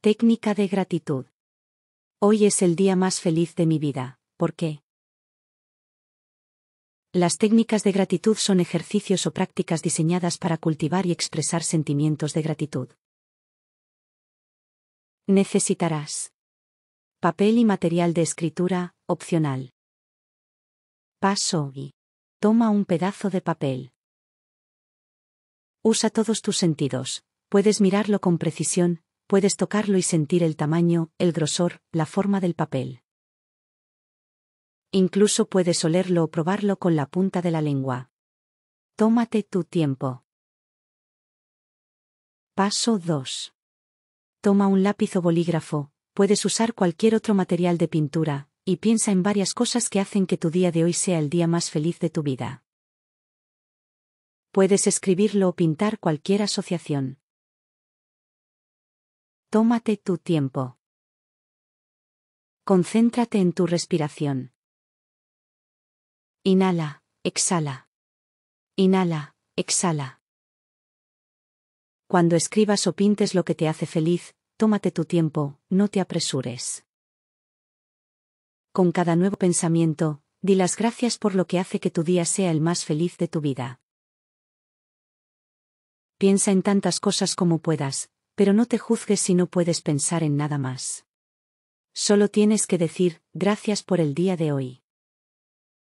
Técnica de gratitud. Hoy es el día más feliz de mi vida, ¿por qué? Las técnicas de gratitud son ejercicios o prácticas diseñadas para cultivar y expresar sentimientos de gratitud. Necesitarás papel y material de escritura, opcional. Paso y toma un pedazo de papel. Usa todos tus sentidos, puedes mirarlo con precisión, puedes tocarlo y sentir el tamaño, el grosor, la forma del papel. Incluso puedes olerlo o probarlo con la punta de la lengua. Tómate tu tiempo. Paso 2. Toma un lápiz o bolígrafo, puedes usar cualquier otro material de pintura, y piensa en varias cosas que hacen que tu día de hoy sea el día más feliz de tu vida. Puedes escribirlo o pintar cualquier asociación. Tómate tu tiempo. Concéntrate en tu respiración. Inhala, exhala. Inhala, exhala. Cuando escribas o pintes lo que te hace feliz, tómate tu tiempo, no te apresures. Con cada nuevo pensamiento, di las gracias por lo que hace que tu día sea el más feliz de tu vida. Piensa en tantas cosas como puedas, pero no te juzgues si no puedes pensar en nada más. Solo tienes que decir, gracias por el día de hoy.